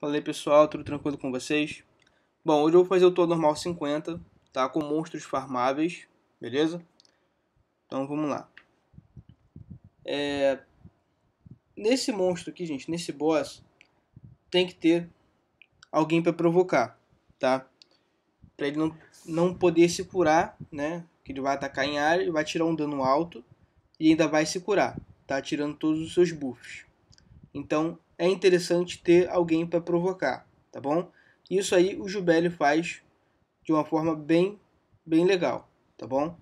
Fala aí pessoal, tudo tranquilo com vocês? Bom, hoje eu vou fazer o todo normal 50, tá? Com monstros farmáveis, beleza? Então vamos lá. É... Nesse monstro aqui, gente, nesse boss, tem que ter alguém para provocar, tá? Para ele não, não poder se curar, né? Que ele vai atacar em área, ele vai tirar um dano alto e ainda vai se curar, tá? Tirando todos os seus buffs. Então é interessante ter alguém para provocar, tá bom? Isso aí o Jubélio faz de uma forma bem, bem legal, tá bom?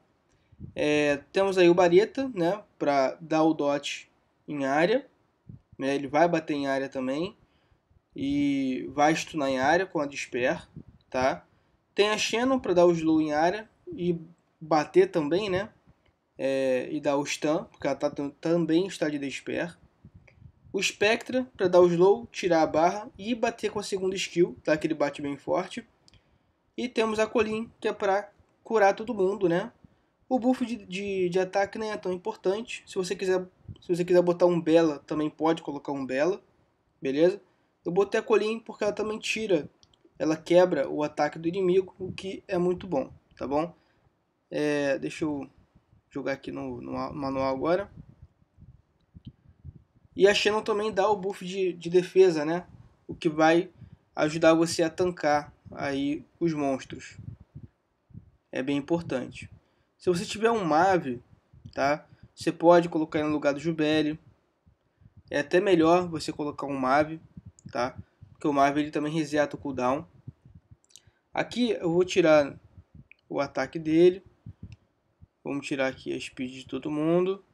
É, temos aí o Bareta, né, para dar o dot em área, né, ele vai bater em área também e vai stunar em área com a Despair, tá? Tem a Shannon para dar o slow em área e bater também, né? É, e dar o stun, porque ela tá, também está de Despair o Spectra para dar o slow, tirar a barra e bater com a segunda skill, tá? Que ele bate bem forte. E temos a Colin, que é para curar todo mundo, né? O buff de, de, de, ataque nem é tão importante. Se você quiser se você quiser botar um Bela, também pode colocar um Bela, beleza? Eu botei a Colin porque ela também tira, ela quebra o ataque do inimigo, o que é muito bom, tá bom? É, deixa eu jogar aqui no, no manual agora. E a Shannon também dá o buff de, de defesa, né? O que vai ajudar você a tancar aí os monstros. É bem importante. Se você tiver um Mave, tá? Você pode colocar no lugar do Jubelli. É até melhor você colocar um Mave, tá? Porque o Mave ele também reseta o cooldown. Aqui eu vou tirar o ataque dele. Vamos tirar aqui a speed de todo mundo.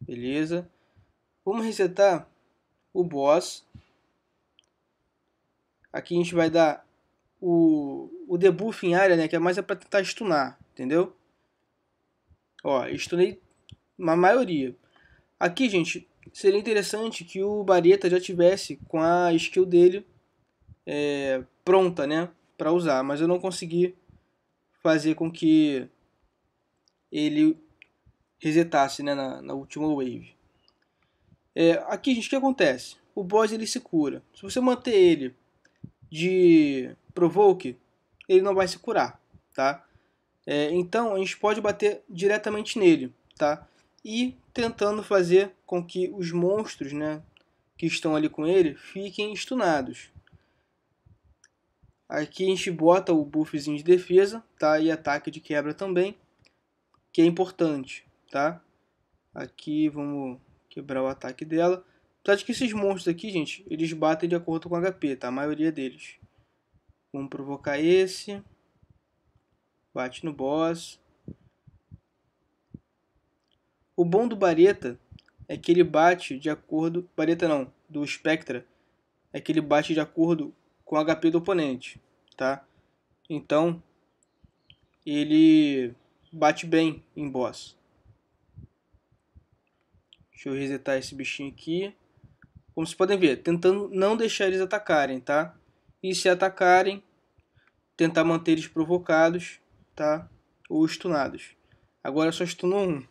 Beleza. Vamos resetar o boss. Aqui a gente vai dar o, o debuff em área, né? Que é mais é para tentar stunar, entendeu? Ó, stunei uma maioria. Aqui, gente, seria interessante que o Bareta já tivesse com a skill dele é, pronta, né? Para usar, mas eu não consegui fazer com que ele resetasse né, na, na última wave. É, aqui, gente, o que acontece? O boss ele se cura. Se você manter ele de provoke, ele não vai se curar, tá? É, então a gente pode bater diretamente nele, tá? E tentando fazer com que os monstros, né, que estão ali com ele, fiquem stunados. Aqui a gente bota o buffzinho de defesa, tá? E ataque de quebra também, que é importante, tá? Aqui vamos Quebrar o ataque dela. Apesar de que esses monstros aqui, gente, eles batem de acordo com HP, tá? A maioria deles. Vamos provocar esse. Bate no boss. O bom do Bareta é que ele bate de acordo... Bareta não, do Spectra. É que ele bate de acordo com o HP do oponente, tá? Então, ele bate bem em boss. Deixa eu resetar esse bichinho aqui. Como vocês podem ver, tentando não deixar eles atacarem, tá? E se atacarem, tentar manter eles provocados, tá? Ou stunados. Agora só estuno um.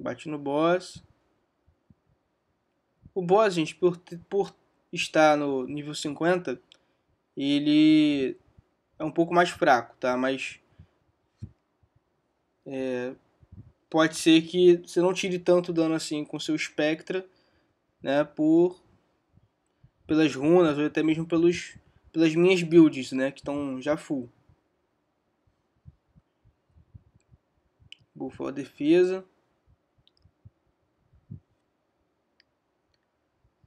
Bate no boss. O boss, gente, por, por estar no nível 50, ele é um pouco mais fraco, tá? Mas é, pode ser que você não tire tanto dano assim com seu Spectra, né, por pelas runas ou até mesmo pelos pelas minhas builds, né, que estão já full. Bufou a defesa.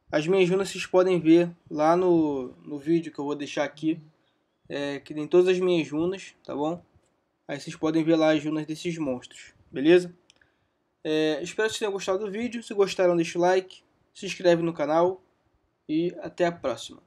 As minhas runas vocês podem ver lá no, no vídeo que eu vou deixar aqui. É, que tem todas as minhas runas, tá bom? Aí vocês podem ver lá as runas desses monstros, beleza? É, espero que vocês tenham gostado do vídeo. Se gostaram, deixa o like, se inscreve no canal e até a próxima.